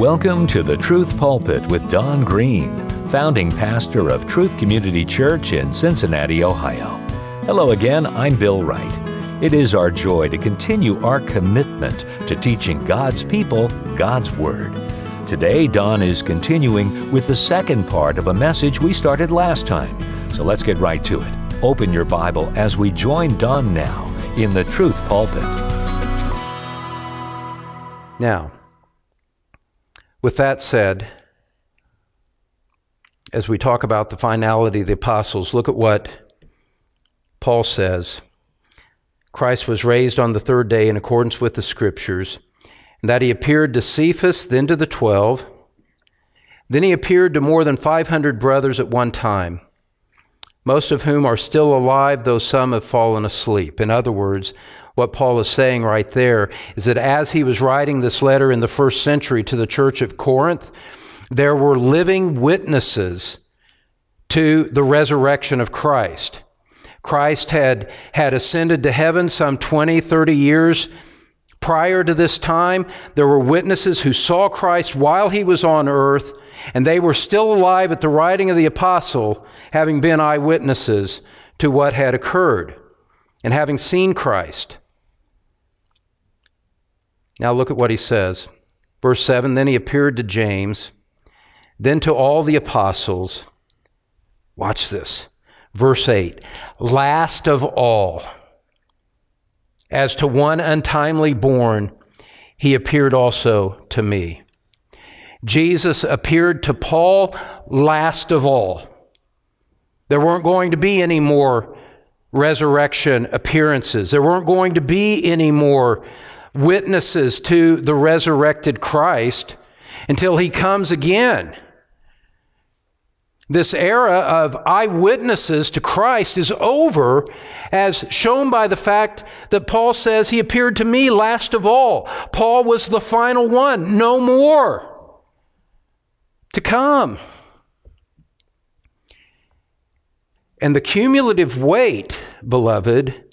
Welcome to the Truth Pulpit with Don Green, founding pastor of Truth Community Church in Cincinnati, Ohio. Hello again, I'm Bill Wright. It is our joy to continue our commitment to teaching God's people God's Word. Today, Don is continuing with the second part of a message we started last time. So let's get right to it. Open your Bible as we join Don now in the Truth Pulpit. Now, with that said, as we talk about the finality of the apostles, look at what Paul says. Christ was raised on the third day in accordance with the scriptures, and that he appeared to Cephas, then to the twelve. Then he appeared to more than 500 brothers at one time, most of whom are still alive, though some have fallen asleep. In other words, what Paul is saying right there is that as he was writing this letter in the first century to the church of Corinth, there were living witnesses to the resurrection of Christ. Christ had, had ascended to heaven some 20, 30 years prior to this time. There were witnesses who saw Christ while he was on earth, and they were still alive at the writing of the apostle, having been eyewitnesses to what had occurred and having seen Christ. Now look at what he says. Verse 7 Then he appeared to James, then to all the apostles. Watch this. Verse 8 Last of all, as to one untimely born, he appeared also to me. Jesus appeared to Paul last of all. There weren't going to be any more resurrection appearances. There weren't going to be any more witnesses to the resurrected Christ until he comes again. This era of eyewitnesses to Christ is over, as shown by the fact that Paul says he appeared to me last of all. Paul was the final one, no more to come. And the cumulative weight, beloved,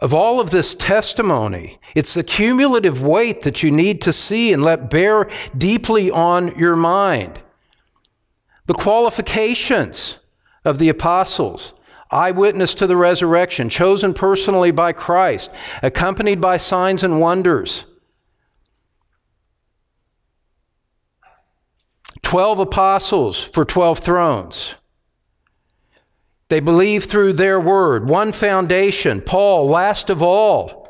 of all of this testimony. It's the cumulative weight that you need to see and let bear deeply on your mind. The qualifications of the apostles eyewitness to the resurrection, chosen personally by Christ, accompanied by signs and wonders. Twelve apostles for twelve thrones. They believe through their word. One foundation, Paul, last of all.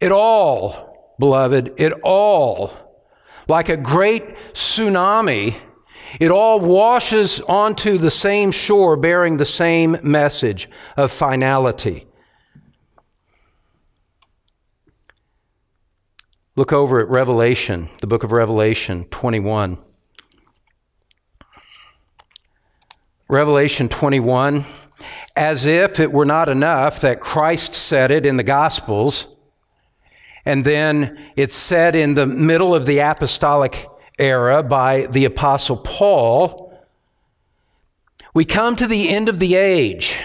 It all, beloved, it all, like a great tsunami, it all washes onto the same shore bearing the same message of finality. Look over at Revelation, the book of Revelation 21. Revelation 21, as if it were not enough that Christ said it in the Gospels, and then it's said in the middle of the apostolic era by the Apostle Paul, we come to the end of the age.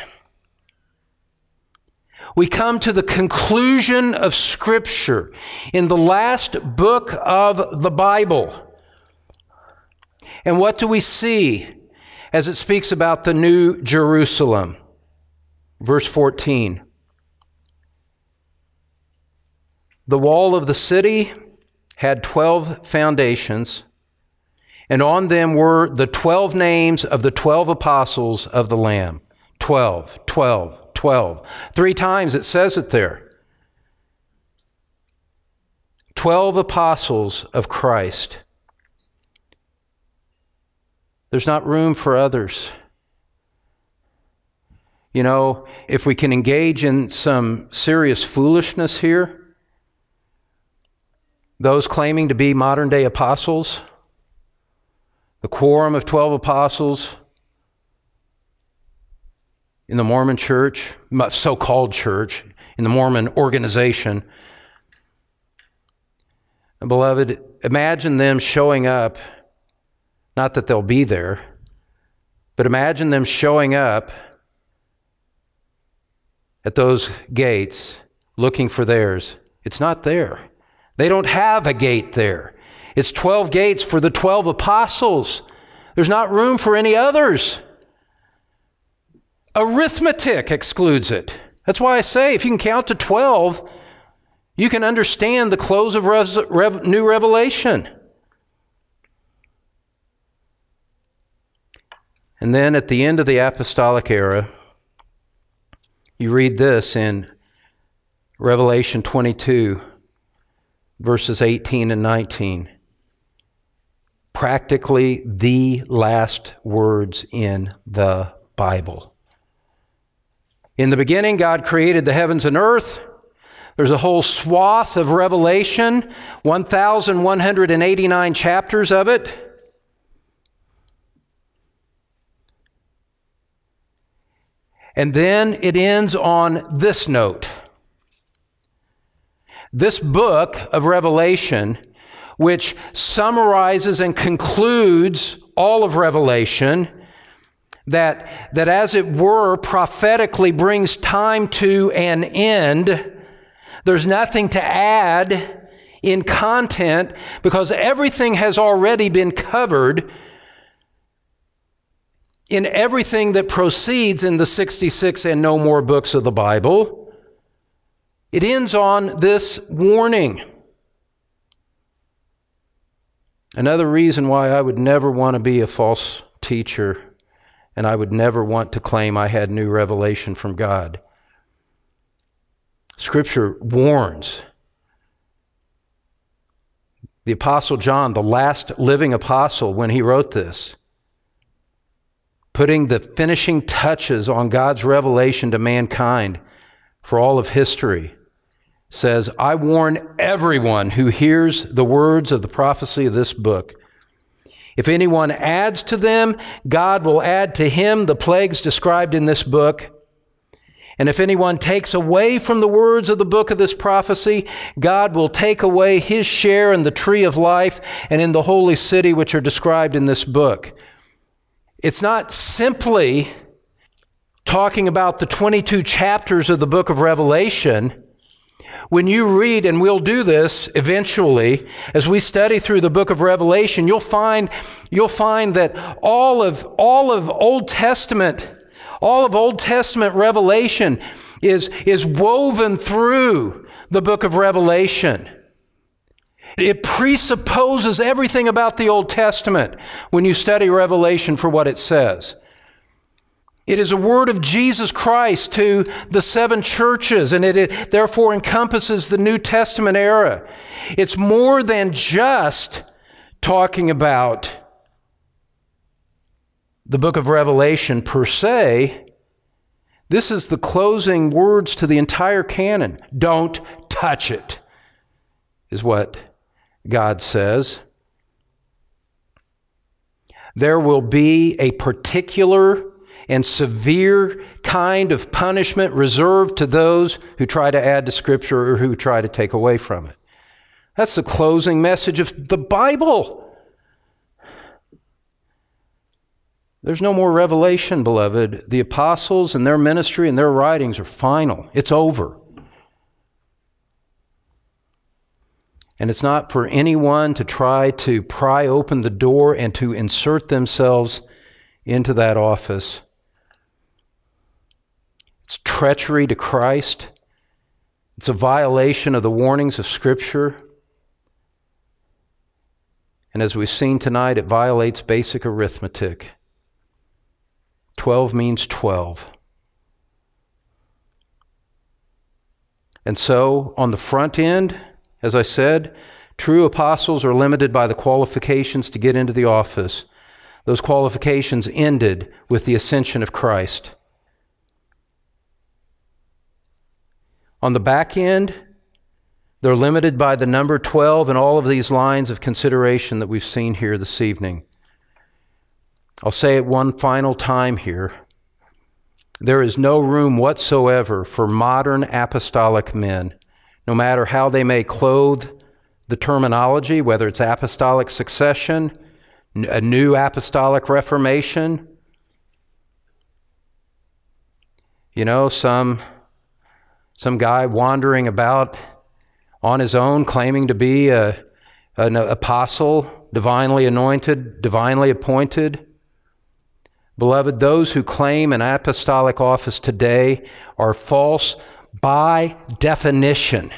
We come to the conclusion of Scripture in the last book of the Bible. And what do we see? as it speaks about the new Jerusalem. Verse 14 The wall of the city had 12 foundations, and on them were the 12 names of the 12 apostles of the Lamb. 12, 12, 12. Three times it says it there. 12 apostles of Christ. There's not room for others. You know, if we can engage in some serious foolishness here, those claiming to be modern day apostles, the quorum of 12 apostles in the Mormon church, so called church, in the Mormon organization, beloved, imagine them showing up not that they'll be there, but imagine them showing up at those gates looking for theirs. It's not there. They don't have a gate there. It's 12 gates for the 12 apostles. There's not room for any others. Arithmetic excludes it. That's why I say if you can count to 12, you can understand the close of res- new revelation. And then at the end of the apostolic era, you read this in Revelation 22, verses 18 and 19. Practically the last words in the Bible. In the beginning, God created the heavens and earth. There's a whole swath of Revelation, 1,189 chapters of it. And then it ends on this note. This book of Revelation, which summarizes and concludes all of Revelation, that, that as it were prophetically brings time to an end. There's nothing to add in content because everything has already been covered in everything that proceeds in the 66 and no more books of the Bible, it ends on this warning. Another reason why I would never want to be a false teacher and I would never want to claim I had new revelation from God. Scripture warns. The Apostle John, the last living apostle, when he wrote this, putting the finishing touches on God's revelation to mankind for all of history, says, I warn everyone who hears the words of the prophecy of this book. If anyone adds to them, God will add to him the plagues described in this book. And if anyone takes away from the words of the book of this prophecy, God will take away his share in the tree of life and in the holy city which are described in this book, it's not simply talking about the 22 chapters of the book of Revelation. When you read, and we'll do this eventually, as we study through the book of Revelation, you'll find, you'll find that all of, all of Old Testament, all of Old Testament Revelation is, is woven through the book of Revelation. It presupposes everything about the Old Testament when you study Revelation for what it says. It is a word of Jesus Christ to the seven churches, and it, it therefore encompasses the New Testament era. It's more than just talking about the book of Revelation per se. This is the closing words to the entire canon. Don't touch it, is what God says, there will be a particular and severe kind of punishment reserved to those who try to add to Scripture or who try to take away from it. That's the closing message of the Bible. There's no more revelation, beloved. The apostles and their ministry and their writings are final, it's over. And it's not for anyone to try to pry open the door and to insert themselves into that office. It's treachery to Christ. It's a violation of the warnings of Scripture. And as we've seen tonight, it violates basic arithmetic. 12 means 12. And so, on the front end, as I said, true apostles are limited by the qualifications to get into the office. Those qualifications ended with the ascension of Christ. On the back end, they're limited by the number 12 and all of these lines of consideration that we've seen here this evening. I'll say it one final time here. There is no room whatsoever for modern apostolic men no matter how they may clothe the terminology, whether it's apostolic succession, a new apostolic reformation. You know, some, some guy wandering about on his own claiming to be a, an apostle, divinely anointed, divinely appointed. Beloved, those who claim an apostolic office today are false by definition.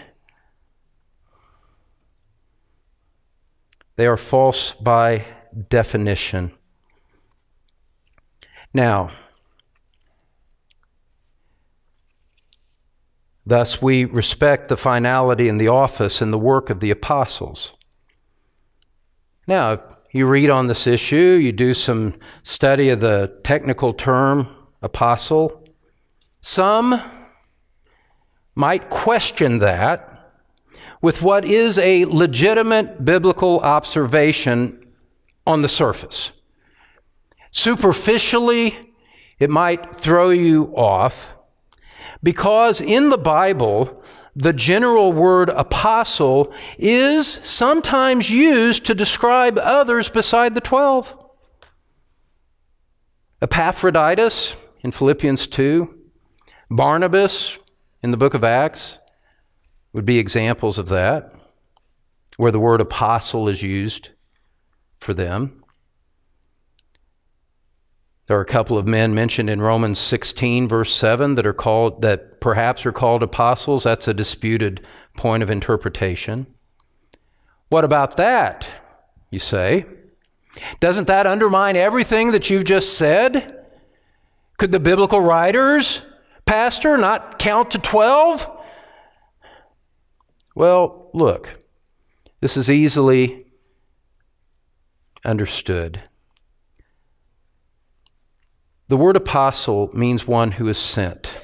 They are false by definition. Now, thus we respect the finality and the office and the work of the apostles. Now, if you read on this issue, you do some study of the technical term apostle, some might question that with what is a legitimate biblical observation on the surface. Superficially, it might throw you off because in the Bible, the general word apostle is sometimes used to describe others beside the 12. Epaphroditus in Philippians 2, Barnabas in the book of Acts would be examples of that, where the word apostle is used for them. There are a couple of men mentioned in Romans 16, verse 7, that are called, that perhaps are called apostles. That's a disputed point of interpretation. What about that, you say? Doesn't that undermine everything that you've just said? Could the biblical writers Pastor, not count to 12? Well, look, this is easily understood. The word apostle means one who is sent.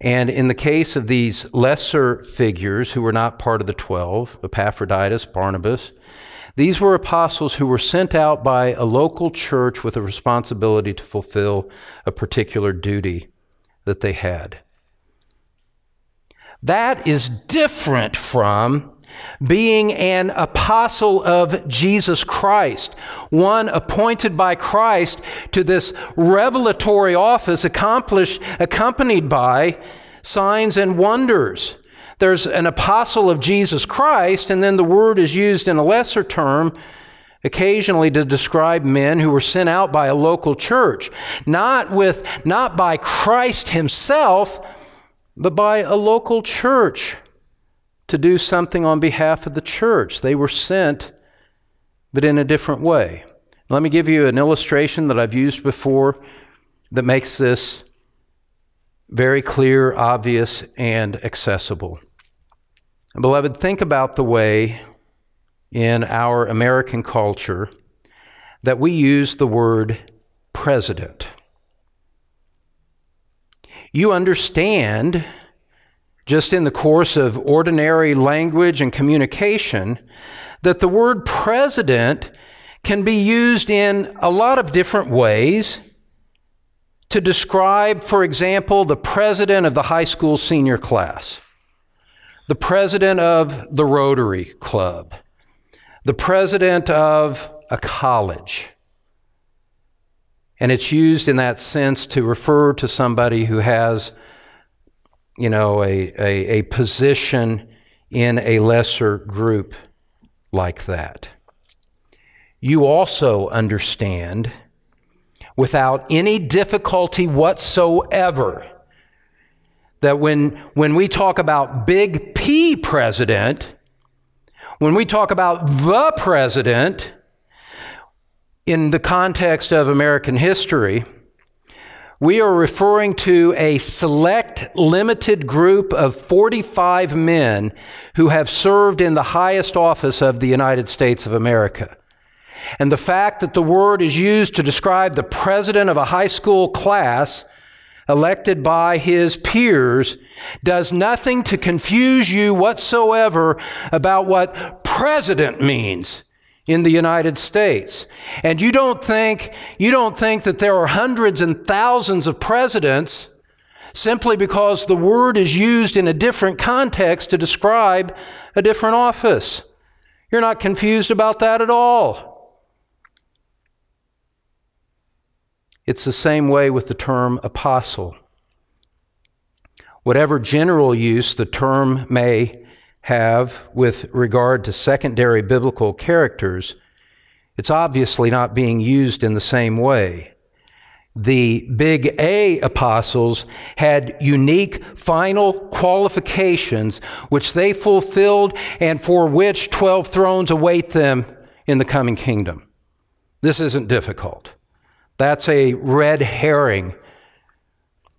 And in the case of these lesser figures who were not part of the 12, Epaphroditus, Barnabas, these were apostles who were sent out by a local church with a responsibility to fulfill a particular duty that they had. That is different from being an apostle of Jesus Christ, one appointed by Christ to this revelatory office accomplished, accompanied by signs and wonders. There's an apostle of Jesus Christ, and then the word is used in a lesser term occasionally to describe men who were sent out by a local church, not with not by Christ himself, but by a local church to do something on behalf of the church. They were sent but in a different way. Let me give you an illustration that I've used before that makes this very clear, obvious, and accessible. Beloved, think about the way in our American culture that we use the word president. You understand, just in the course of ordinary language and communication, that the word president can be used in a lot of different ways to describe, for example, the president of the high school senior class, the president of the Rotary Club, the president of a college. And it's used in that sense to refer to somebody who has, you know, a, a, a position in a lesser group like that. You also understand, without any difficulty whatsoever, that when, when we talk about big P president, when we talk about the president in the context of American history, we are referring to a select, limited group of 45 men who have served in the highest office of the United States of America. And the fact that the word is used to describe the president of a high school class elected by his peers, does nothing to confuse you whatsoever about what president means in the United States. And you don't think, you don't think that there are hundreds and thousands of presidents simply because the word is used in a different context to describe a different office. You're not confused about that at all. It's the same way with the term apostle. Whatever general use the term may have with regard to secondary biblical characters, it's obviously not being used in the same way. The big A apostles had unique final qualifications which they fulfilled and for which 12 thrones await them in the coming kingdom. This isn't difficult. That's a red herring.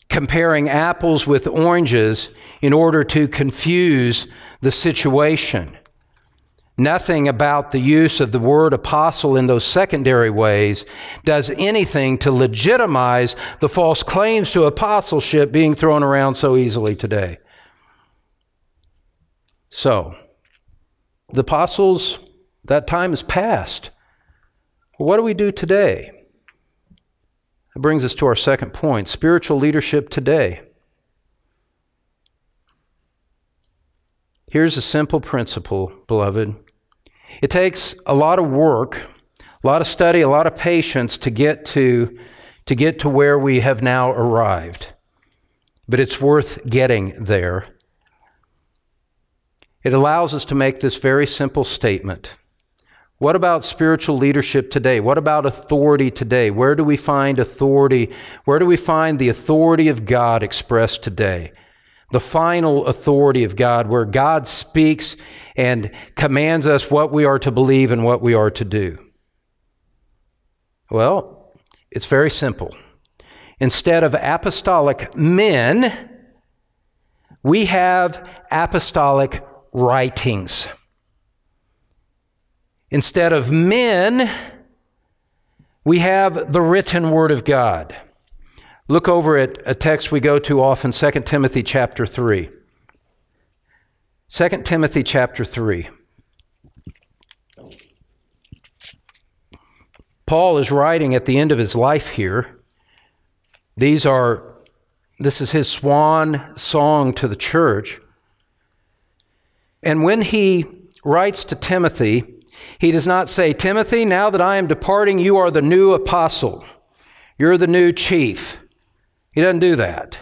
Comparing apples with oranges in order to confuse the situation. Nothing about the use of the word apostle in those secondary ways does anything to legitimize the false claims to apostleship being thrown around so easily today. So, the apostles, that time is past. What do we do today? That brings us to our second point spiritual leadership today. Here's a simple principle, beloved. It takes a lot of work, a lot of study, a lot of patience to get to, to get to where we have now arrived. But it's worth getting there. It allows us to make this very simple statement what about spiritual leadership today? What about authority today? Where do we find authority? Where do we find the authority of God expressed today? The final authority of God, where God speaks and commands us what we are to believe and what we are to do. Well, it's very simple. Instead of apostolic men, we have apostolic writings. Instead of men, we have the written word of God. Look over at a text we go to often, 2 Timothy chapter 3. 2 Timothy chapter 3. Paul is writing at the end of his life here. These are, this is his swan song to the church. And when he writes to Timothy, he does not say, Timothy, now that I am departing, you are the new apostle. You're the new chief. He doesn't do that.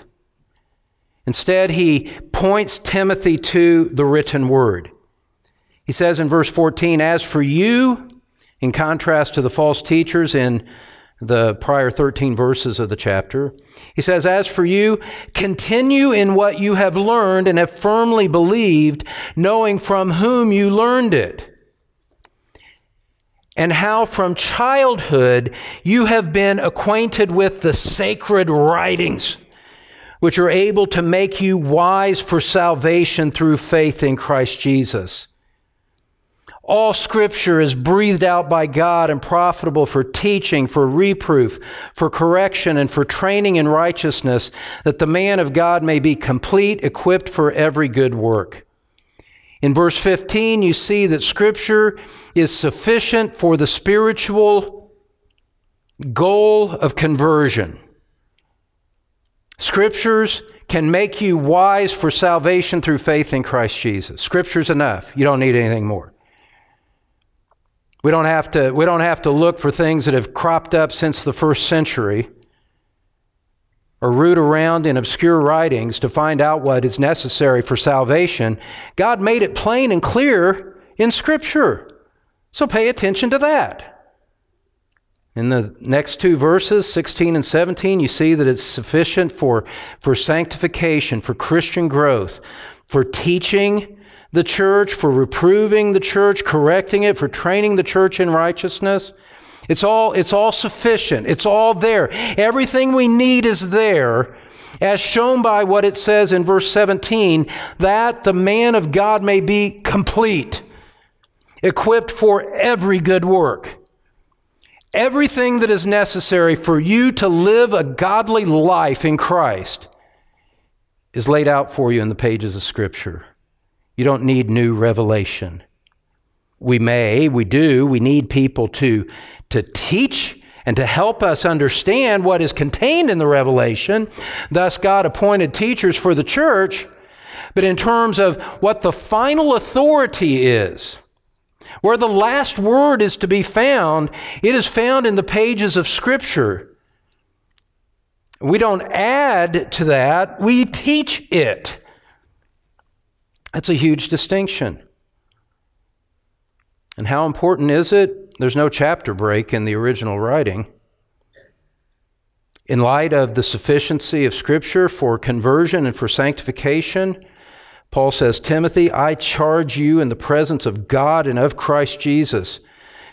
Instead, he points Timothy to the written word. He says in verse 14, As for you, in contrast to the false teachers in the prior 13 verses of the chapter, he says, As for you, continue in what you have learned and have firmly believed, knowing from whom you learned it and how from childhood you have been acquainted with the sacred writings, which are able to make you wise for salvation through faith in Christ Jesus. All scripture is breathed out by God and profitable for teaching, for reproof, for correction, and for training in righteousness, that the man of God may be complete, equipped for every good work. In verse 15, you see that Scripture is sufficient for the spiritual goal of conversion. Scriptures can make you wise for salvation through faith in Christ Jesus. Scripture's enough. You don't need anything more. We don't have to, we don't have to look for things that have cropped up since the first century or root around in obscure writings to find out what is necessary for salvation. God made it plain and clear in Scripture. So pay attention to that. In the next two verses, 16 and 17, you see that it's sufficient for, for sanctification, for Christian growth, for teaching the church, for reproving the church, correcting it, for training the church in righteousness. It's all, it's all sufficient. It's all there. Everything we need is there as shown by what it says in verse 17, that the man of God may be complete, equipped for every good work. Everything that is necessary for you to live a godly life in Christ is laid out for you in the pages of Scripture. You don't need new revelation. We may, we do, we need people to, to teach and to help us understand what is contained in the revelation. Thus, God appointed teachers for the church. But in terms of what the final authority is, where the last word is to be found, it is found in the pages of Scripture. We don't add to that, we teach it. That's a huge distinction. And how important is it? There's no chapter break in the original writing. In light of the sufficiency of Scripture for conversion and for sanctification, Paul says, Timothy, I charge you in the presence of God and of Christ Jesus,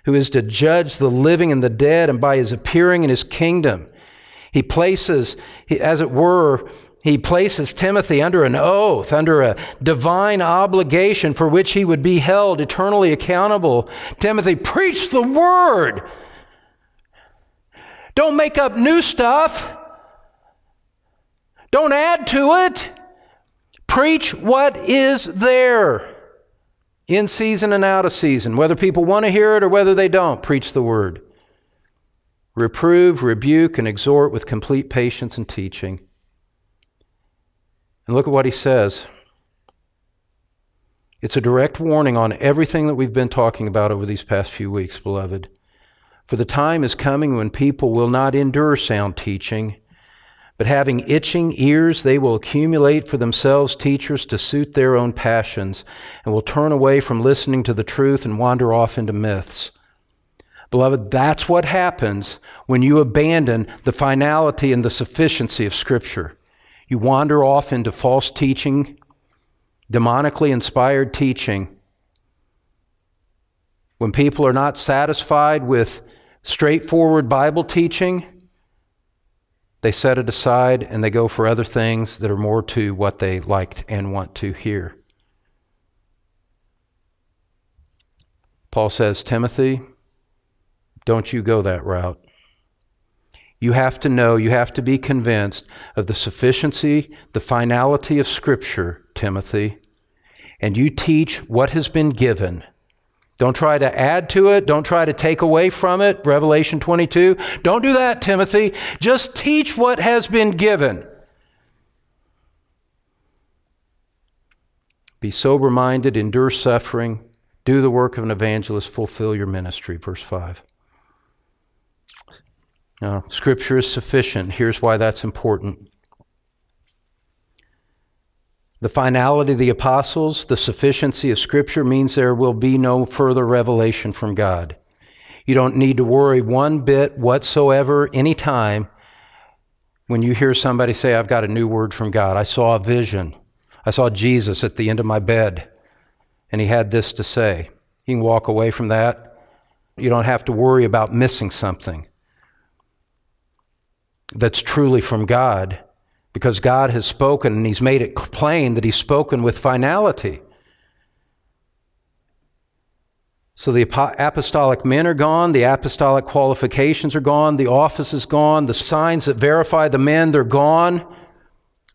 who is to judge the living and the dead, and by his appearing in his kingdom. He places, as it were, he places Timothy under an oath, under a divine obligation for which he would be held eternally accountable. Timothy, preach the word. Don't make up new stuff. Don't add to it. Preach what is there in season and out of season, whether people want to hear it or whether they don't. Preach the word. Reprove, rebuke, and exhort with complete patience and teaching. And look at what he says. It's a direct warning on everything that we've been talking about over these past few weeks, beloved. For the time is coming when people will not endure sound teaching, but having itching ears, they will accumulate for themselves teachers to suit their own passions, and will turn away from listening to the truth and wander off into myths. Beloved, that's what happens when you abandon the finality and the sufficiency of Scripture. You wander off into false teaching, demonically inspired teaching. When people are not satisfied with straightforward Bible teaching, they set it aside and they go for other things that are more to what they liked and want to hear. Paul says, Timothy, don't you go that route. You have to know, you have to be convinced of the sufficiency, the finality of Scripture, Timothy, and you teach what has been given. Don't try to add to it. Don't try to take away from it. Revelation 22. Don't do that, Timothy. Just teach what has been given. Be sober minded, endure suffering, do the work of an evangelist, fulfill your ministry. Verse 5. Uh, scripture is sufficient. Here's why that's important. The finality of the apostles, the sufficiency of Scripture means there will be no further revelation from God. You don't need to worry one bit whatsoever, anytime, when you hear somebody say, I've got a new word from God. I saw a vision. I saw Jesus at the end of my bed, and he had this to say. You can walk away from that. You don't have to worry about missing something that's truly from God because God has spoken and He's made it plain that He's spoken with finality. So the apostolic men are gone, the apostolic qualifications are gone, the office is gone, the signs that verify the men, they're gone.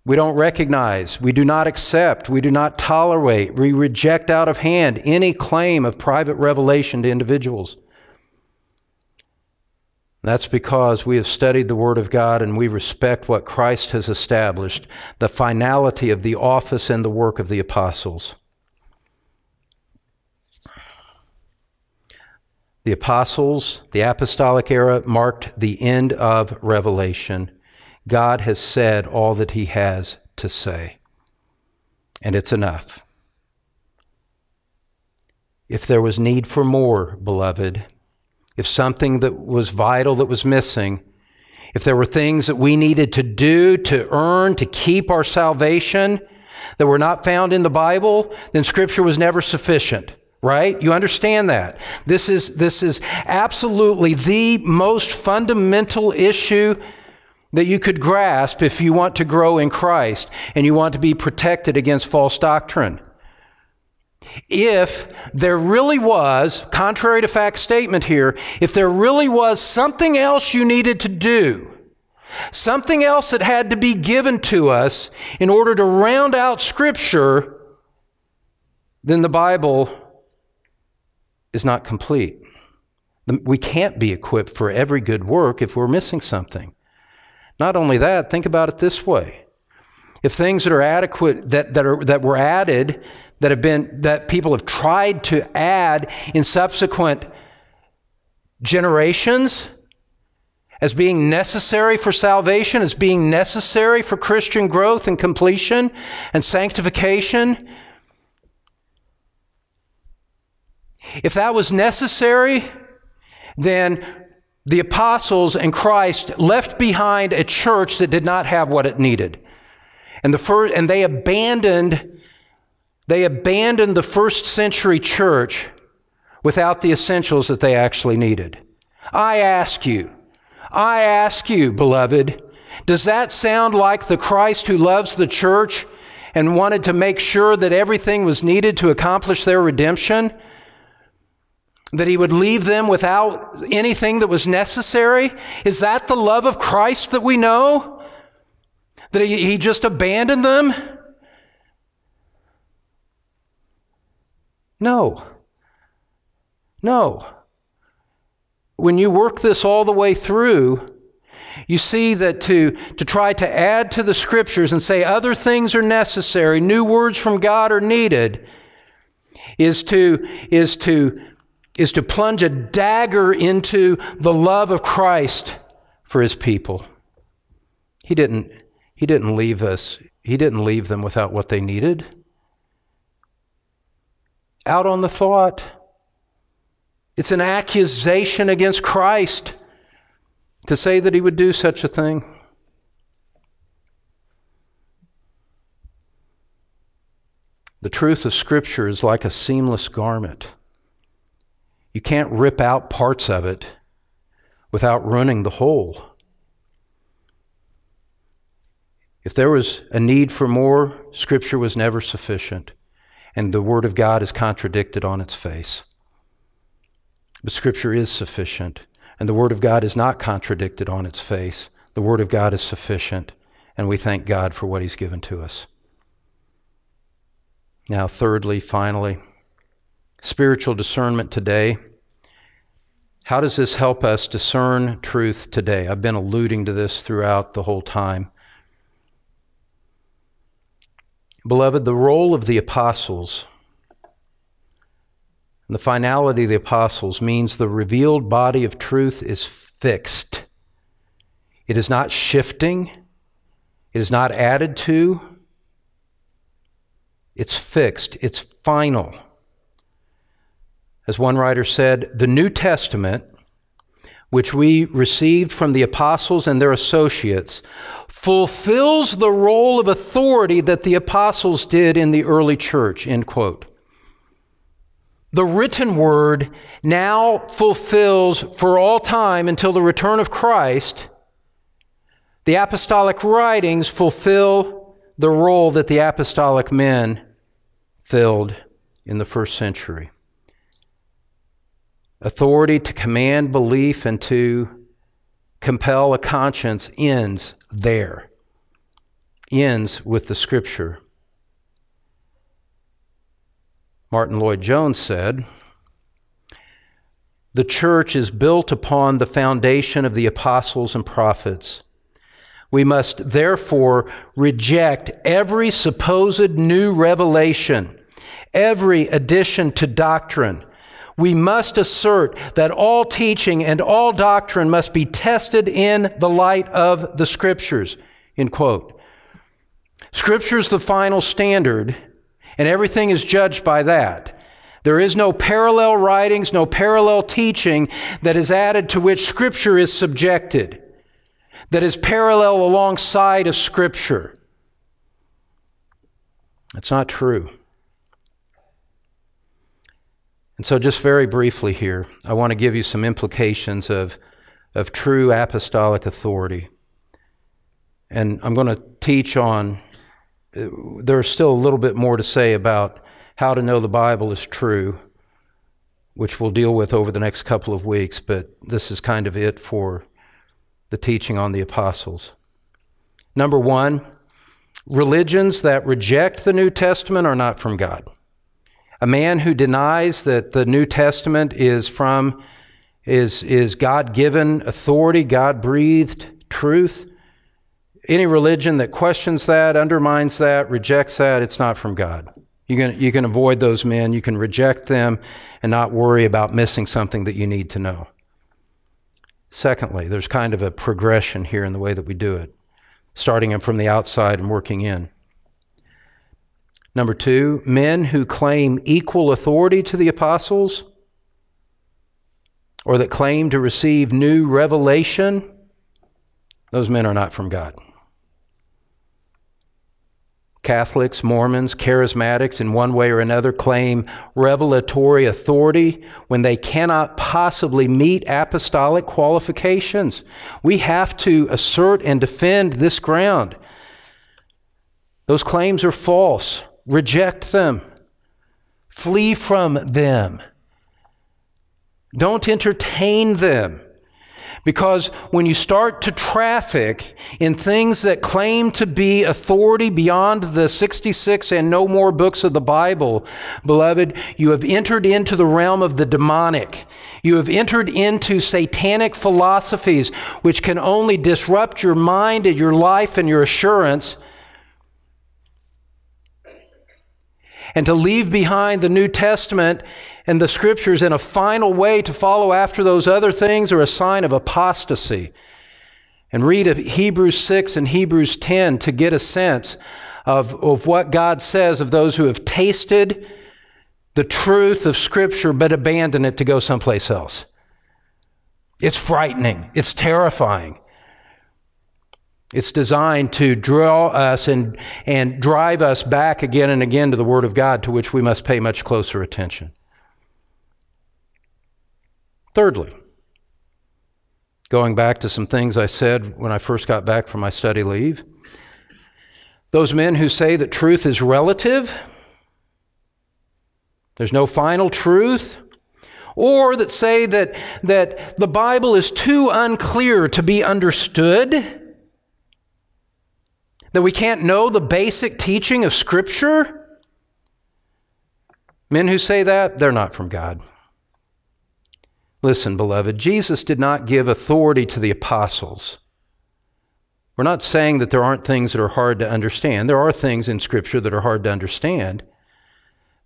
We don't recognize, we do not accept, we do not tolerate, we reject out of hand any claim of private revelation to individuals. That's because we have studied the Word of God and we respect what Christ has established, the finality of the office and the work of the apostles. The apostles, the apostolic era, marked the end of revelation. God has said all that He has to say, and it's enough. If there was need for more, beloved, if something that was vital that was missing, if there were things that we needed to do to earn, to keep our salvation that were not found in the Bible, then Scripture was never sufficient right you understand that this is this is absolutely the most fundamental issue that you could grasp if you want to grow in Christ and you want to be protected against false doctrine if there really was, contrary to fact statement here, if there really was something else you needed to do, something else that had to be given to us in order to round out Scripture, then the Bible is not complete. We can't be equipped for every good work if we're missing something. Not only that, think about it this way if things that are adequate that, that are that were added that have been that people have tried to add in subsequent generations as being necessary for salvation, as being necessary for Christian growth and completion and sanctification. If that was necessary, then the apostles and Christ left behind a church that did not have what it needed. And the first, and they abandoned, they abandoned the first century church without the essentials that they actually needed. I ask you, I ask you, beloved, does that sound like the Christ who loves the church and wanted to make sure that everything was needed to accomplish their redemption? That he would leave them without anything that was necessary? Is that the love of Christ that we know? That he, he just abandoned them? No. No. When you work this all the way through, you see that to, to try to add to the scriptures and say other things are necessary, new words from God are needed, is to, is to, is to plunge a dagger into the love of Christ for his people. He didn't, he didn't leave us, He didn't leave them without what they needed. Out on the thought. It's an accusation against Christ to say that He would do such a thing. The truth of Scripture is like a seamless garment. You can't rip out parts of it without ruining the whole. If there was a need for more, Scripture was never sufficient, and the Word of God is contradicted on its face. But Scripture is sufficient, and the Word of God is not contradicted on its face. The Word of God is sufficient, and we thank God for what He's given to us. Now, thirdly, finally, spiritual discernment today. How does this help us discern truth today? I've been alluding to this throughout the whole time. Beloved, the role of the apostles and the finality of the apostles means the revealed body of truth is fixed. It is not shifting, it is not added to, it's fixed, it's final. As one writer said, the New Testament which we received from the apostles and their associates, fulfills the role of authority that the apostles did in the early church, end quote. The written word now fulfills for all time until the return of Christ. The apostolic writings fulfill the role that the apostolic men filled in the first century. Authority to command belief and to compel a conscience ends there, ends with the Scripture. Martin Lloyd Jones said, The church is built upon the foundation of the apostles and prophets. We must therefore reject every supposed new revelation, every addition to doctrine, we must assert that all teaching and all doctrine must be tested in the light of the scriptures. End quote. is the final standard, and everything is judged by that. There is no parallel writings, no parallel teaching that is added to which Scripture is subjected, that is parallel alongside of Scripture. That's not true. And so, just very briefly here, I want to give you some implications of, of true apostolic authority. And I'm going to teach on, uh, there's still a little bit more to say about how to know the Bible is true, which we'll deal with over the next couple of weeks, but this is kind of it for the teaching on the apostles. Number one, religions that reject the New Testament are not from God a man who denies that the New Testament is from is is God-given authority, God-breathed truth. Any religion that questions that, undermines that, rejects that, it's not from God. You can you can avoid those men, you can reject them and not worry about missing something that you need to know. Secondly, there's kind of a progression here in the way that we do it, starting from the outside and working in. Number two, men who claim equal authority to the apostles or that claim to receive new revelation, those men are not from God. Catholics, Mormons, charismatics, in one way or another, claim revelatory authority when they cannot possibly meet apostolic qualifications. We have to assert and defend this ground. Those claims are false. Reject them. Flee from them. Don't entertain them. Because when you start to traffic in things that claim to be authority beyond the 66 and no more books of the Bible, beloved, you have entered into the realm of the demonic. You have entered into satanic philosophies which can only disrupt your mind and your life and your assurance and to leave behind the New Testament and the scriptures in a final way to follow after those other things are a sign of apostasy. And read Hebrews 6 and Hebrews 10 to get a sense of, of what God says of those who have tasted the truth of Scripture but abandon it to go someplace else. It's frightening, it's terrifying. It's designed to draw us and, and drive us back again and again to the Word of God, to which we must pay much closer attention. Thirdly, going back to some things I said when I first got back from my study leave, those men who say that truth is relative, there's no final truth, or that say that, that the Bible is too unclear to be understood that we can't know the basic teaching of Scripture? Men who say that, they're not from God. Listen, beloved, Jesus did not give authority to the apostles. We're not saying that there aren't things that are hard to understand. There are things in Scripture that are hard to understand.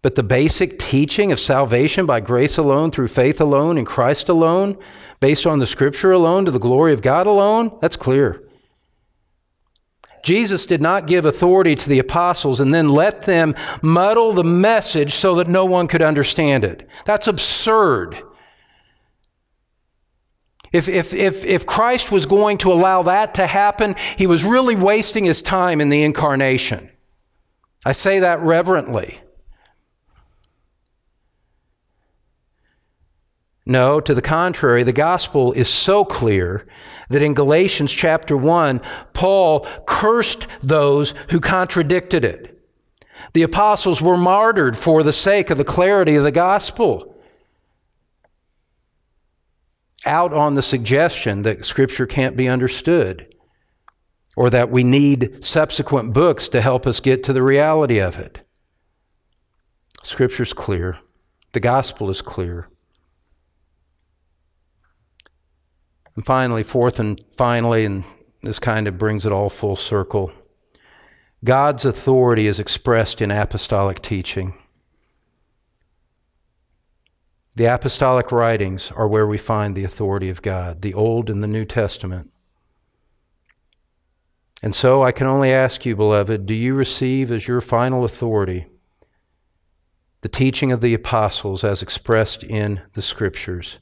But the basic teaching of salvation by grace alone, through faith alone, in Christ alone, based on the Scripture alone, to the glory of God alone, that's clear. Jesus did not give authority to the apostles and then let them muddle the message so that no one could understand it. That's absurd. If, if, if, if Christ was going to allow that to happen, he was really wasting his time in the incarnation. I say that reverently. No, to the contrary, the gospel is so clear that in Galatians chapter 1, Paul cursed those who contradicted it. The apostles were martyred for the sake of the clarity of the gospel. Out on the suggestion that scripture can't be understood or that we need subsequent books to help us get to the reality of it. Scripture's clear, the gospel is clear. And finally, fourth and finally, and this kind of brings it all full circle God's authority is expressed in apostolic teaching. The apostolic writings are where we find the authority of God, the Old and the New Testament. And so I can only ask you, beloved, do you receive as your final authority the teaching of the apostles as expressed in the Scriptures?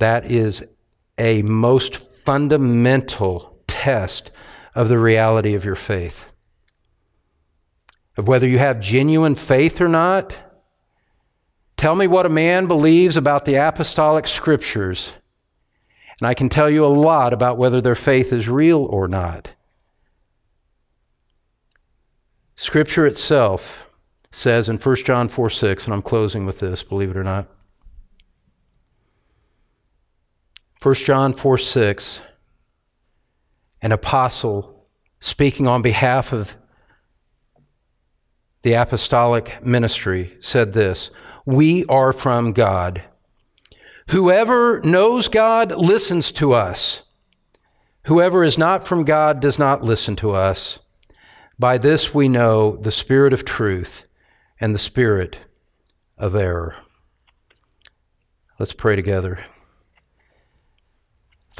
That is a most fundamental test of the reality of your faith. Of whether you have genuine faith or not. Tell me what a man believes about the apostolic scriptures, and I can tell you a lot about whether their faith is real or not. Scripture itself says in 1 John 4 6, and I'm closing with this, believe it or not. 1 John 4 6, an apostle speaking on behalf of the apostolic ministry said this We are from God. Whoever knows God listens to us. Whoever is not from God does not listen to us. By this we know the spirit of truth and the spirit of error. Let's pray together.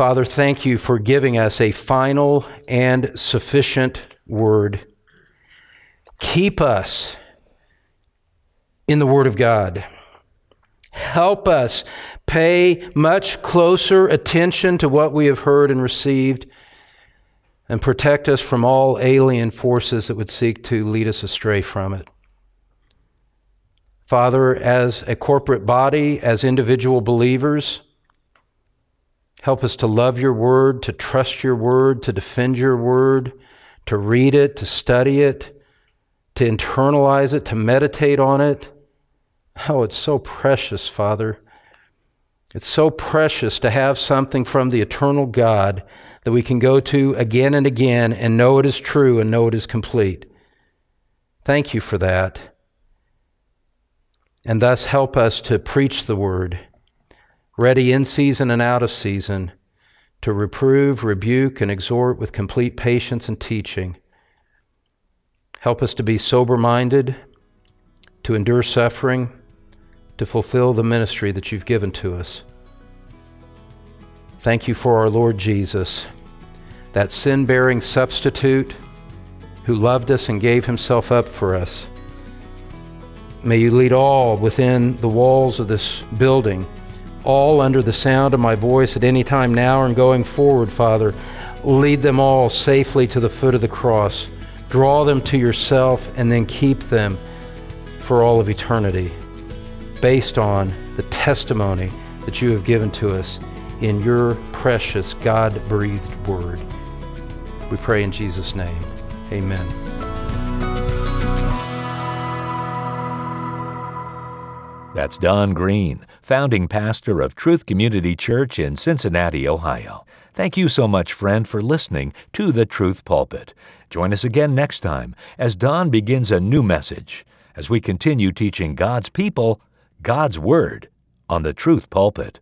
Father, thank you for giving us a final and sufficient word. Keep us in the Word of God. Help us pay much closer attention to what we have heard and received, and protect us from all alien forces that would seek to lead us astray from it. Father, as a corporate body, as individual believers, Help us to love your word, to trust your word, to defend your word, to read it, to study it, to internalize it, to meditate on it. Oh, it's so precious, Father. It's so precious to have something from the eternal God that we can go to again and again and know it is true and know it is complete. Thank you for that. And thus help us to preach the word ready in season and out of season, to reprove, rebuke, and exhort with complete patience and teaching. Help us to be sober minded, to endure suffering, to fulfill the ministry that you've given to us. Thank you for our Lord Jesus, that sin bearing substitute who loved us and gave himself up for us. May you lead all within the walls of this building all under the sound of my voice at any time now and going forward, Father. Lead them all safely to the foot of the cross. Draw them to yourself and then keep them for all of eternity based on the testimony that you have given to us in your precious God breathed word. We pray in Jesus' name. Amen. That's Don Green, founding pastor of Truth Community Church in Cincinnati, Ohio. Thank you so much, friend, for listening to The Truth Pulpit. Join us again next time as Don begins a new message as we continue teaching God's people God's Word on The Truth Pulpit.